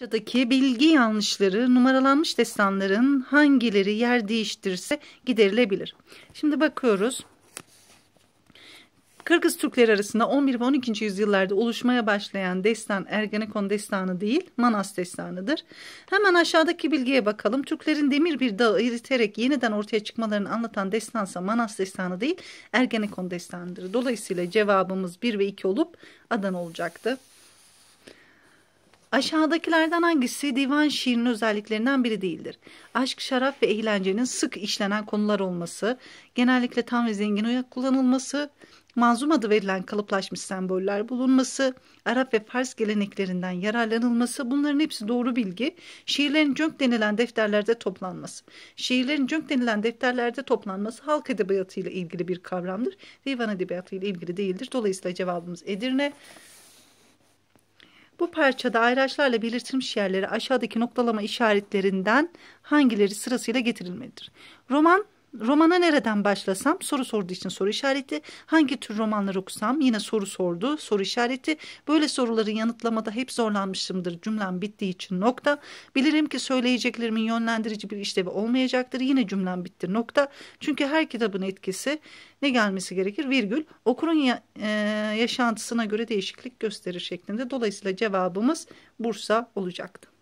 Aşağıdaki bilgi yanlışları numaralanmış destanların hangileri yer değiştirirse giderilebilir. Şimdi bakıyoruz. Kırgız Türkleri arasında 11 ve 12. yüzyıllarda oluşmaya başlayan destan Ergenekon destanı değil Manas destanıdır. Hemen aşağıdaki bilgiye bakalım. Türklerin demir bir dağı eriterek yeniden ortaya çıkmalarını anlatan destansa Manas destanı değil Ergenekon destanıdır. Dolayısıyla cevabımız 1 ve 2 olup Adana olacaktı. Aşağıdakilerden hangisi divan şiirinin özelliklerinden biri değildir? Aşk, şaraf ve eğlencenin sık işlenen konular olması, genellikle tam ve zengin oyak kullanılması, manzum adı verilen kalıplaşmış semboller bulunması, Arap ve Fars geleneklerinden yararlanılması bunların hepsi doğru bilgi. Şiirlerin cönk denilen defterlerde toplanması. Şiirlerin cönk denilen defterlerde toplanması halk edebiyatıyla ilgili bir kavramdır. Divan edebiyatıyla ilgili değildir. Dolayısıyla cevabımız Edirne. Bu parçada ayraçlarla belirtilmiş yerleri aşağıdaki noktalama işaretlerinden hangileri sırasıyla getirilmelidir? Roman Romana nereden başlasam soru sorduğu için soru işareti. Hangi tür romanlar okusam yine soru sordu soru işareti. Böyle soruları yanıtlamada hep zorlanmışımdır cümlem bittiği için nokta. Bilirim ki söyleyeceklerimin yönlendirici bir işlevi olmayacaktır yine cümlem bitti nokta. Çünkü her kitabın etkisi ne gelmesi gerekir virgül okurun ya, e, yaşantısına göre değişiklik gösterir şeklinde. Dolayısıyla cevabımız Bursa olacaktı.